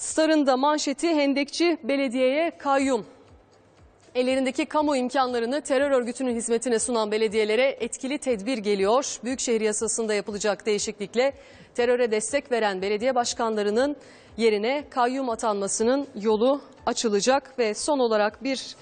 Star'ın da manşeti Hendekçi Belediye'ye kayyum. Ellerindeki kamu imkanlarını terör örgütünün hizmetine sunan belediyelere etkili tedbir geliyor. Büyükşehir yasasında yapılacak değişiklikle teröre destek veren belediye başkanlarının yerine kayyum atanmasının yolu açılacak ve son olarak bir